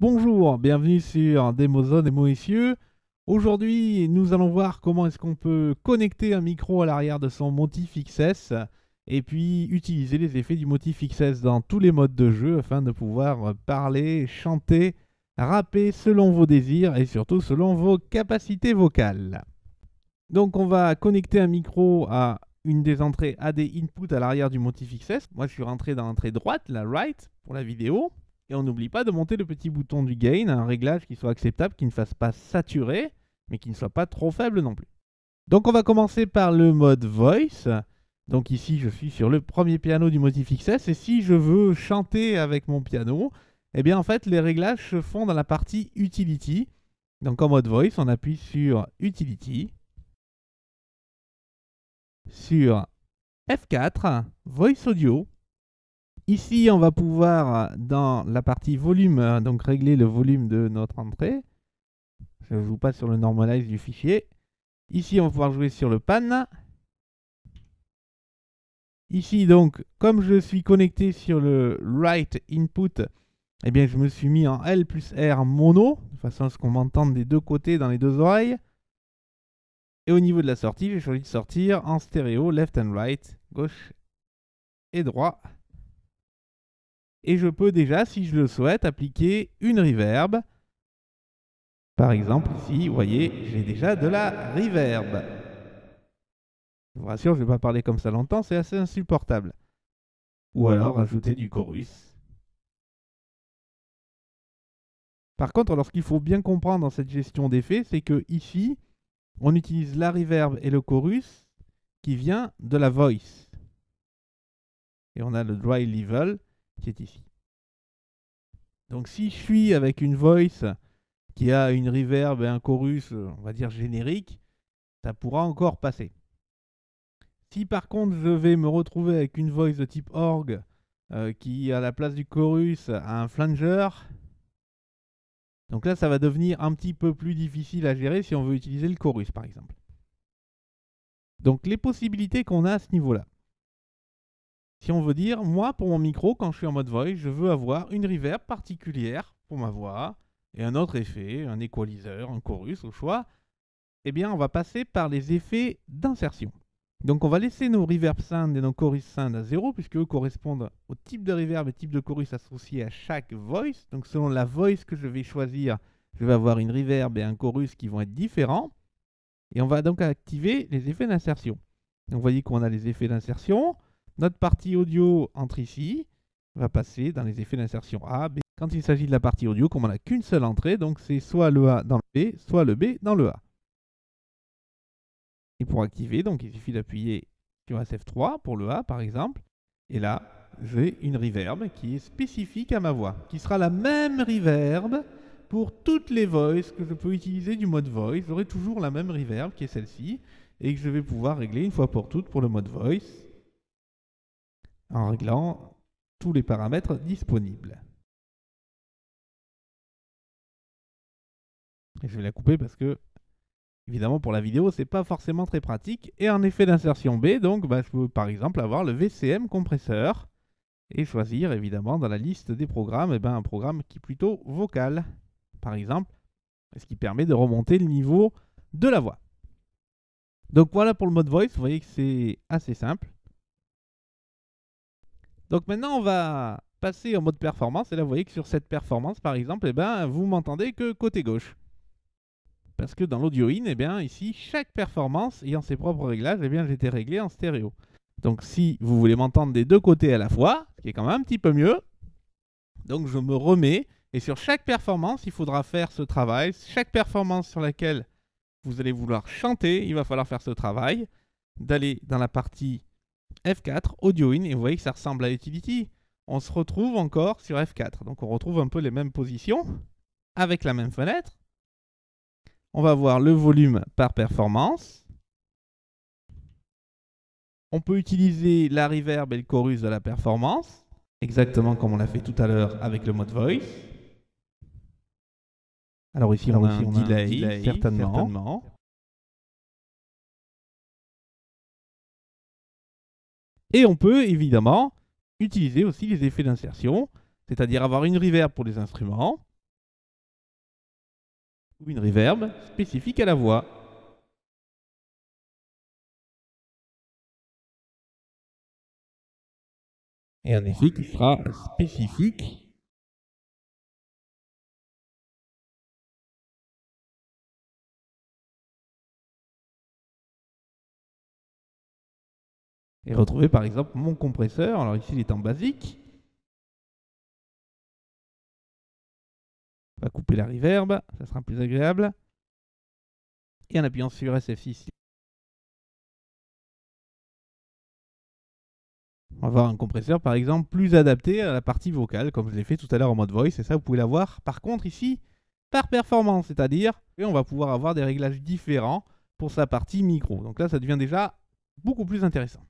Bonjour, bienvenue sur Demozone et Moessieux. Aujourd'hui, nous allons voir comment est-ce qu'on peut connecter un micro à l'arrière de son motif XS et puis utiliser les effets du motif XS dans tous les modes de jeu afin de pouvoir parler, chanter, rapper selon vos désirs et surtout selon vos capacités vocales. Donc on va connecter un micro à une des entrées AD input à l'arrière du motif XS. Moi je suis rentré dans l'entrée droite, la right, pour la vidéo. Et on n'oublie pas de monter le petit bouton du gain un réglage qui soit acceptable, qui ne fasse pas saturer, mais qui ne soit pas trop faible non plus. Donc on va commencer par le mode voice. Donc ici je suis sur le premier piano du motif XS et si je veux chanter avec mon piano, eh bien en fait les réglages se font dans la partie utility. Donc en mode voice on appuie sur utility, sur F4, voice audio, Ici, on va pouvoir, dans la partie volume, euh, donc régler le volume de notre entrée. Je ne joue pas sur le normalize du fichier. Ici, on va pouvoir jouer sur le pan. Ici, donc, comme je suis connecté sur le right input, eh bien, je me suis mis en L plus R mono, de façon à ce qu'on m'entende des deux côtés dans les deux oreilles. Et au niveau de la sortie, j'ai choisi de sortir en stéréo, left and right, gauche et droit et je peux déjà, si je le souhaite, appliquer une reverb. Par exemple, ici, vous voyez, j'ai déjà de la reverb. Je vous rassure, je ne vais pas parler comme ça longtemps, c'est assez insupportable. Ou alors ajouter du chorus. Par contre, alors ce qu'il faut bien comprendre dans cette gestion d'effets, c'est que ici, on utilise la reverb et le chorus qui vient de la voice. Et on a le dry level qui est ici. Donc si je suis avec une voice qui a une reverb et un chorus, on va dire générique, ça pourra encore passer. Si par contre je vais me retrouver avec une voice de type Org euh, qui à la place du chorus a un flanger, donc là ça va devenir un petit peu plus difficile à gérer si on veut utiliser le chorus par exemple. Donc les possibilités qu'on a à ce niveau-là. Si on veut dire, moi pour mon micro, quand je suis en mode voice, je veux avoir une reverb particulière pour ma voix et un autre effet, un equalizer, un chorus au choix, eh bien on va passer par les effets d'insertion. Donc on va laisser nos reverb sound et nos chorus sound à zéro, puisque eux correspondent au type de reverb et type de chorus associé à chaque voice. Donc selon la voice que je vais choisir, je vais avoir une reverb et un chorus qui vont être différents. Et on va donc activer les effets d'insertion. Donc vous voyez qu'on a les effets d'insertion. Notre partie audio entre ici, va passer dans les effets d'insertion A, B. Quand il s'agit de la partie audio, comme on n'a qu'une seule entrée, donc c'est soit le A dans le B, soit le B dans le A. Et pour activer, donc il suffit d'appuyer sur SF3 pour le A par exemple, et là j'ai une reverb qui est spécifique à ma voix, qui sera la même reverb pour toutes les voices que je peux utiliser du mode voice. J'aurai toujours la même reverb qui est celle-ci, et que je vais pouvoir régler une fois pour toutes pour le mode voice en réglant tous les paramètres disponibles. Et je vais la couper parce que, évidemment, pour la vidéo, c'est pas forcément très pratique. Et en effet d'insertion B, donc, bah, je peux par exemple avoir le VCM compresseur et choisir, évidemment, dans la liste des programmes, eh ben, un programme qui est plutôt vocal, par exemple, ce qui permet de remonter le niveau de la voix. Donc voilà pour le mode voice, vous voyez que c'est assez simple. Donc maintenant, on va passer en mode performance. Et là, vous voyez que sur cette performance, par exemple, eh ben, vous m'entendez que côté gauche. Parce que dans l'audio in, et eh bien, ici, chaque performance ayant ses propres réglages, et eh bien, j'étais réglé en stéréo. Donc si vous voulez m'entendre des deux côtés à la fois, ce qui est quand même un petit peu mieux, donc je me remets. Et sur chaque performance, il faudra faire ce travail. Chaque performance sur laquelle vous allez vouloir chanter, il va falloir faire ce travail. D'aller dans la partie F4, audio in, et vous voyez que ça ressemble à utility. On se retrouve encore sur F4. Donc on retrouve un peu les mêmes positions, avec la même fenêtre. On va voir le volume par performance. On peut utiliser la reverb et le chorus de la performance, exactement comme on l'a fait tout à l'heure avec le mode voice. Alors ici, on, a, un, delay, certainement. Et on peut évidemment utiliser aussi les effets d'insertion, c'est-à-dire avoir une reverb pour les instruments ou une reverb spécifique à la voix. Et un effet qui sera spécifique et retrouver par exemple mon compresseur. Alors ici, il est en basique. On va couper la reverb, ça sera plus agréable. Et en appuyant sur SF6, on va avoir un compresseur par exemple plus adapté à la partie vocale, comme je l'ai fait tout à l'heure en mode voice, et ça vous pouvez l'avoir par contre ici par performance, c'est-à-dire on va pouvoir avoir des réglages différents pour sa partie micro. Donc là, ça devient déjà beaucoup plus intéressant.